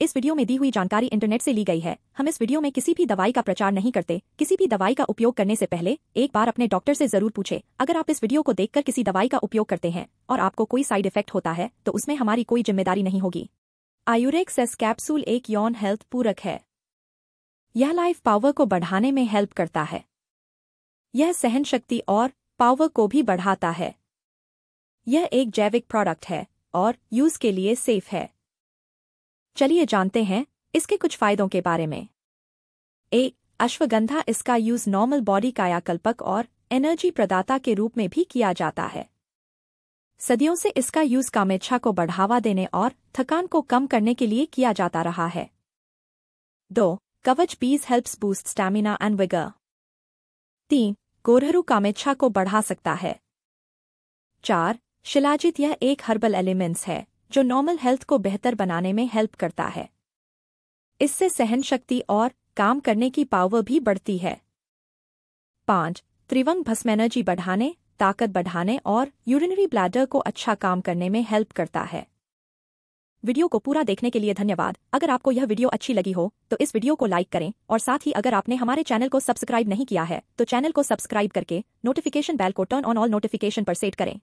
इस वीडियो में दी हुई जानकारी इंटरनेट से ली गई है हम इस वीडियो में किसी भी दवाई का प्रचार नहीं करते किसी भी दवाई का उपयोग करने से पहले एक बार अपने डॉक्टर से जरूर पूछे अगर आप इस वीडियो को देखकर किसी दवाई का उपयोग करते हैं और आपको कोई साइड इफेक्ट होता है तो उसमें हमारी कोई जिम्मेदारी नहीं होगी आयुरेक्स एस कैप्सूल एक यौन हेल्थ पूरक है यह लाइफ पावर को बढ़ाने में हेल्प करता है यह सहन शक्ति और पावर को भी बढ़ाता है यह एक जैविक प्रोडक्ट है और यूज के लिए सेफ है चलिए जानते हैं इसके कुछ फायदों के बारे में ए अश्वगंधा इसका यूज नॉर्मल बॉडी कायाकल्पक और एनर्जी प्रदाता के रूप में भी किया जाता है सदियों से इसका यूज कामेच्छा को बढ़ावा देने और थकान को कम करने के लिए किया जाता रहा है दो कवच बीज helps boost stamina and vigour तीन गोरहरू कामेच्छा को बढ़ा सकता है चार शिलाजित यह एक हर्बल एलिमेंट्स है जो नॉर्मल हेल्थ को बेहतर बनाने में हेल्प करता है इससे सहन शक्ति और काम करने की पावर भी बढ़ती है पांच त्रिवंग भस्म एनर्जी बढ़ाने ताकत बढ़ाने और यूरिनरी ब्लैडर को अच्छा काम करने में हेल्प करता है वीडियो को पूरा देखने के लिए धन्यवाद अगर आपको यह वीडियो अच्छी लगी हो तो इस वीडियो को लाइक करें और साथ ही अगर आपने हमारे चैनल को सब्सक्राइब नहीं किया है तो चैनल को सब्सक्राइब करके नोटिफिकेशन बेल को टर्न ऑन ऑल नोटिफिकेशन पर सेट करें